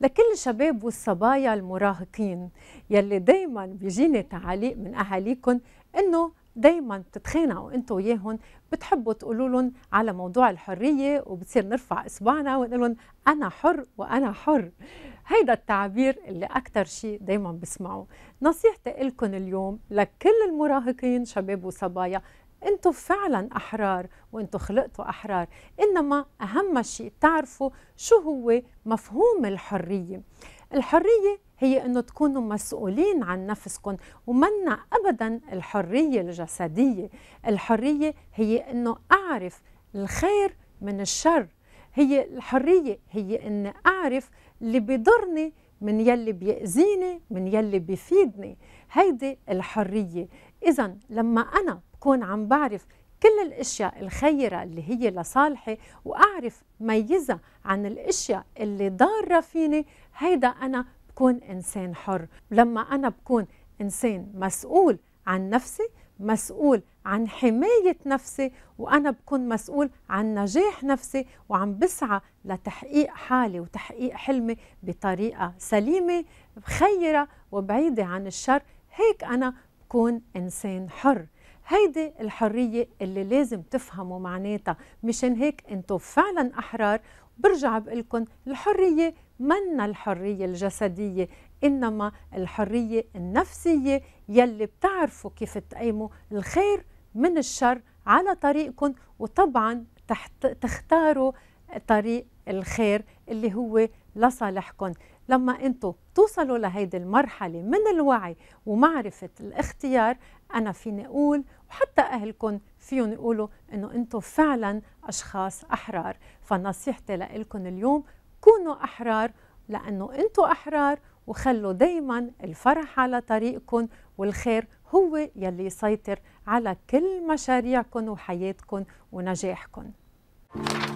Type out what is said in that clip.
لكل الشباب والصبايا المراهقين يلي دايما بيجيني تعاليق من اهاليكم انه دايما بتتخانقوا انتم وياهم بتحبوا تقولوا لهم على موضوع الحريه وبتصير نرفع اصبعنا ونقول لهم انا حر وانا حر هيدا التعبير اللي اكثر شيء دايما بسمعه نصيحتي لكم اليوم لكل المراهقين شباب وصبايا انتم فعلا احرار وانتم خلقتوا احرار انما اهم شيء تعرفوا شو هو مفهوم الحريه الحريه هي انه تكونوا مسؤولين عن نفسكم ومنا ابدا الحريه الجسديه الحريه هي انه اعرف الخير من الشر هي الحريه هي اني اعرف اللي بيضرني من يلي بيأذيني من يلي بيفيدني هيدي الحريه اذا لما انا كون عم بعرف كل الاشياء الخيره اللي هي لصالحي واعرف ميزها عن الاشياء اللي ضاره فيني هيدا انا بكون انسان حر لما انا بكون انسان مسؤول عن نفسي مسؤول عن حماية نفسي وأنا بكون مسؤول عن نجاح نفسي وعم بسعى لتحقيق حالي وتحقيق حلمي بطريقة سليمة خيرة وبعيدة عن الشر هيك أنا بكون إنسان حر هيدي الحرية اللي لازم تفهموا معناتها مشان هيك انتم فعلا أحرار برجع بقلكن الحرية منا الحرية الجسدية إنما الحرية النفسية يلي بتعرفوا كيف تقيموا الخير من الشر على طريقكم وطبعا تحت تختاروا طريق الخير اللي هو لصالحكم لما انتم توصلوا لهيدي المرحلة من الوعي ومعرفة الاختيار أنا فيني أقول وحتى أهلكم فيهم يقولوا إنه أنتم فعلا أشخاص أحرار فنصيحتي لكم اليوم كونوا أحرار لأنه أنتم أحرار وخلوا دايما الفرح على طريقكم والخير هو يلي يسيطر على كل مشاريعكم وحياتكم ونجاحكم